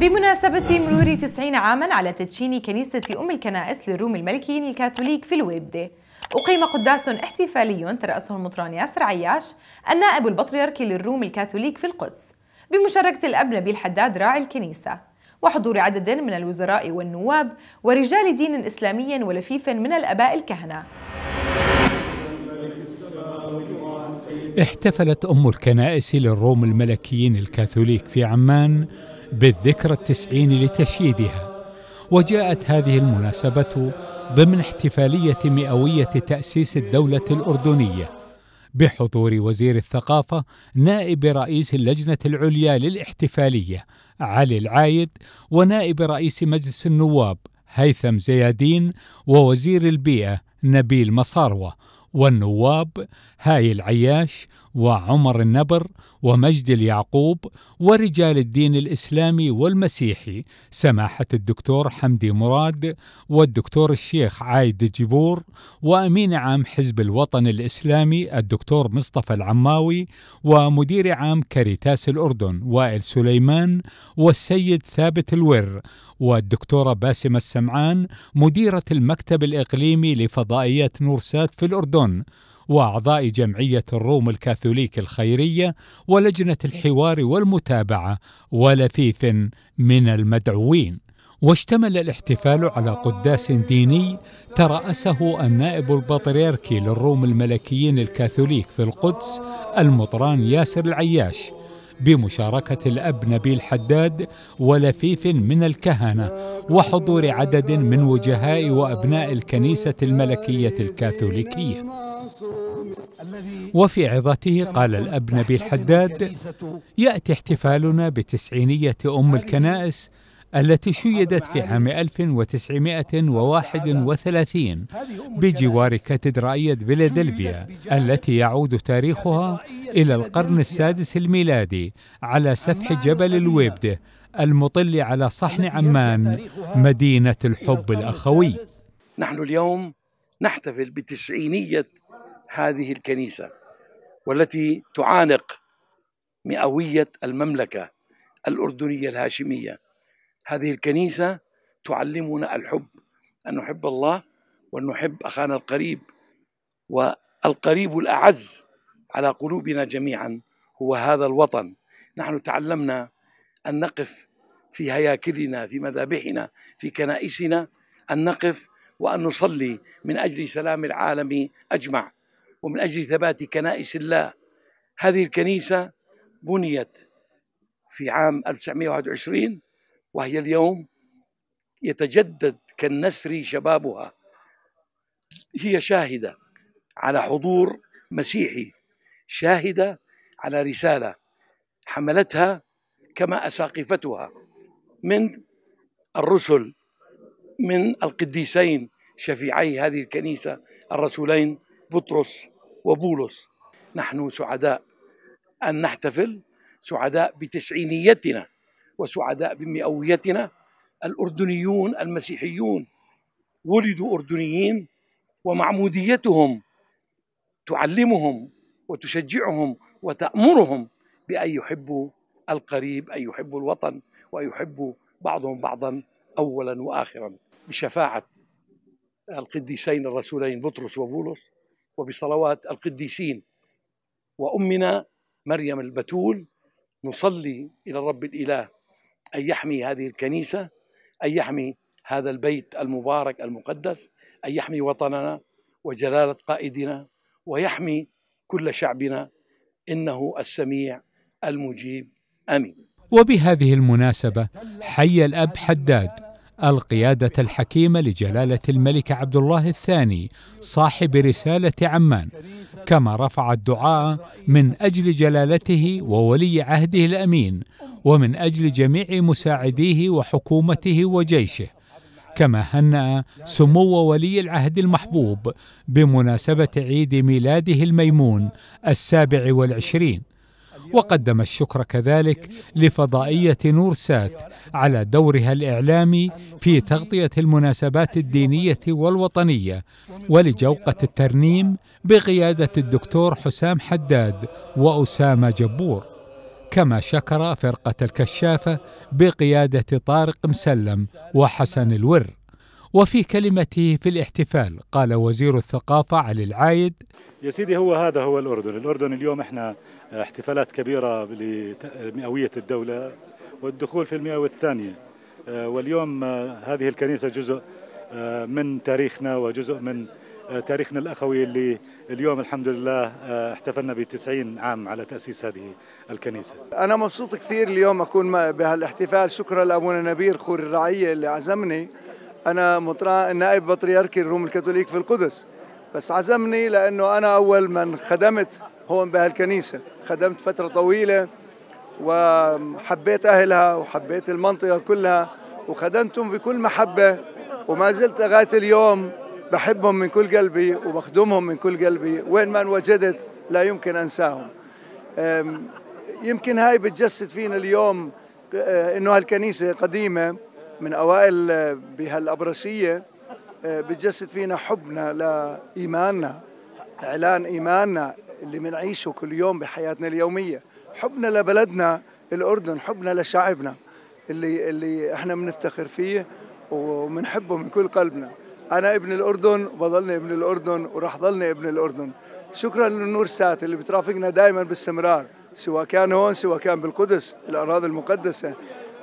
بمناسبة مرور 90 عاما على تدشين كنيسة أم الكنائس للروم الملكيين الكاثوليك في الويبدة أقيم قداس احتفالي ترأسه المطران ياسر عياش النائب البطريركي للروم الكاثوليك في القدس بمشاركة الأب نبيل حداد راعي الكنيسة وحضور عدد من الوزراء والنواب ورجال دين إسلامي ولفيف من الأباء الكهنة احتفلت أم الكنائس للروم الملكيين الكاثوليك في عمان بالذكرى التسعين لتشييدها وجاءت هذه المناسبة ضمن احتفالية مئوية تأسيس الدولة الأردنية بحضور وزير الثقافة نائب رئيس اللجنة العليا للاحتفالية علي العايد ونائب رئيس مجلس النواب هيثم زيادين ووزير البيئة نبيل مصاروة والنواب هاي العياش وعمر النبر ومجد اليعقوب ورجال الدين الاسلامي والمسيحي سماحه الدكتور حمدي مراد والدكتور الشيخ عايد جبور وامين عام حزب الوطن الاسلامي الدكتور مصطفى العماوي ومدير عام كاريتاس الاردن وائل سليمان والسيد ثابت الور والدكتورة باسمة السمعان مديرة المكتب الإقليمي لفضائيات نورسات في الأردن واعضاء جمعيه الروم الكاثوليك الخيريه ولجنه الحوار والمتابعه ولفيف من المدعوين واشتمل الاحتفال على قداس ديني ترأسه النائب البطريركي للروم الملكيين الكاثوليك في القدس المطران ياسر العياش بمشاركة الأب نبيل حداد ولفيف من الكهنة وحضور عدد من وجهاء وأبناء الكنيسة الملكية الكاثوليكية وفي عظته قال الأب نبيل حداد يأتي احتفالنا بتسعينية أم الكنائس التي شيدت في عام 1931 بجوار كاتدرائية فيلادلفيا التي يعود تاريخها إلى القرن السادس الميلادي على سفح جبل الويبد المطل على صحن عمان مدينة الحب الأخوي نحن اليوم نحتفل بتسعينية هذه الكنيسة والتي تعانق مئوية المملكة الأردنية الهاشمية هذه الكنيسة تعلمنا الحب أن نحب الله وأن نحب أخانا القريب والقريب الأعز على قلوبنا جميعا هو هذا الوطن نحن تعلمنا أن نقف في هياكلنا في مذابحنا في كنائسنا أن نقف وأن نصلي من أجل سلام العالم أجمع ومن أجل ثبات كنائس الله هذه الكنيسة بنيت في عام 1921 وهي اليوم يتجدد كالنسر شبابها هي شاهدة على حضور مسيحي شاهدة على رسالة حملتها كما أساقفتها من الرسل من القديسين شفيعي هذه الكنيسة الرسولين بطرس وبولس نحن سعداء أن نحتفل سعداء بتسعينيتنا وسعداء بمئويتنا الأردنيون المسيحيون ولدوا أردنيين ومعموديتهم تعلمهم وتشجعهم وتأمرهم بأن يحبوا القريب أن يحبوا الوطن وأن يحبوا بعضهم بعضا أولا وآخرا بشفاعة القديسين الرسولين بطرس وبولس وبصلوات القديسين وأمنا مريم البتول نصلي إلى الرب الإله أن يحمي هذه الكنيسة أن يحمي هذا البيت المبارك المقدس أن يحمي وطننا وجلالة قائدنا ويحمي كل شعبنا إنه السميع المجيب آمين وبهذه المناسبة حي الأب حداد القيادة الحكيمة لجلالة الملك عبد الله الثاني صاحب رسالة عمان كما رفع الدعاء من أجل جلالته وولي عهده الأمين ومن أجل جميع مساعديه وحكومته وجيشه كما هنأ سمو ولي العهد المحبوب بمناسبة عيد ميلاده الميمون السابع والعشرين وقدم الشكر كذلك لفضائية نورسات على دورها الإعلامي في تغطية المناسبات الدينية والوطنية ولجوقة الترنيم بقيادة الدكتور حسام حداد وأسامة جبور كما شكر فرقة الكشافة بقيادة طارق مسلم وحسن الور وفي كلمته في الاحتفال قال وزير الثقافة علي العايد يا سيدي هو هذا هو الأردن الأردن اليوم احنا احتفالات كبيرة لمئوية الدولة والدخول في المئة والثانية آه، واليوم آه، هذه الكنيسة جزء آه، من تاريخنا وجزء من تاريخنا الأخوي اللي اليوم الحمد لله احتفلنا ب 90 عام على تأسيس هذه الكنيسة أنا مبسوط كثير اليوم أكون بهالاحتفال شكرا لأبونا نبير خور الرعية اللي عزمني أنا نائب بطريركي الروم الكاثوليك في القدس بس عزمني لأنه أنا أول من خدمت هون بهالكنيسة خدمت فترة طويلة وحبيت أهلها وحبيت المنطقة كلها وخدمتهم بكل محبة وما زلت لغاية اليوم بحبهم من كل قلبي وبخدمهم من كل قلبي وين ما انوجدت لا يمكن أنساهم يمكن هاي بتجسد فينا اليوم أه، انه هالكنيسه قديمه من اوائل أه، بهالابرشيه أه، بتجسد فينا حبنا لايماننا اعلان ايماننا اللي بنعيشه كل يوم بحياتنا اليوميه حبنا لبلدنا الاردن حبنا لشعبنا اللي اللي احنا بنفتخر فيه وبنحبه من كل قلبنا انا ابن الاردن وبضلني ابن الاردن وراح ضلني ابن الاردن شكرا للنور سات اللي بترافقنا دائما باستمرار سواء كان هون سواء كان بالقدس الاراضي المقدسه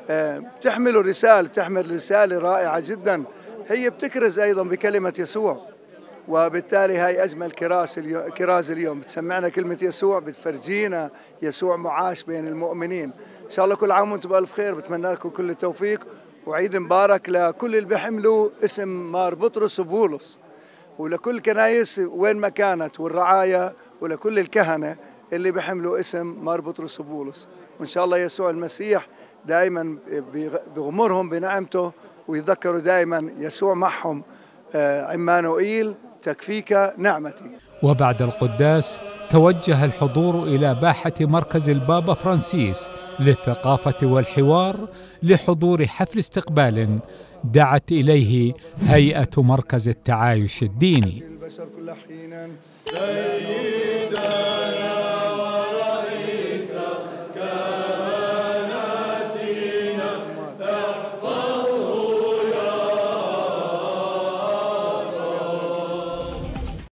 آه، بتحمل رساله بتحمل رساله رائعه جدا هي بتكرز ايضا بكلمه يسوع وبالتالي هاي اجمل كراس اليوم كراز اليوم بتسمعنا كلمه يسوع بتفرجينا يسوع معاش بين المؤمنين ان شاء الله كل عام وانتم بالف خير بتمنى لكم كل التوفيق وعيد مبارك لكل اللي بيحملوا اسم مار بطرس وبولس ولكل كنايس وين ما كانت والرعاية ولكل الكهنة اللي بيحملوا اسم مار بطرس وبولس وإن شاء الله يسوع المسيح دائما بغمرهم بنعمته ويذكروا دائما يسوع معهم عمانوئيل آه، تكفيك نعمتي وبعد القداس توجه الحضور إلى باحة مركز البابا فرانسيس للثقافة والحوار لحضور حفل استقبال دعت إليه هيئة مركز التعايش الديني البشر كل حينا سيدنا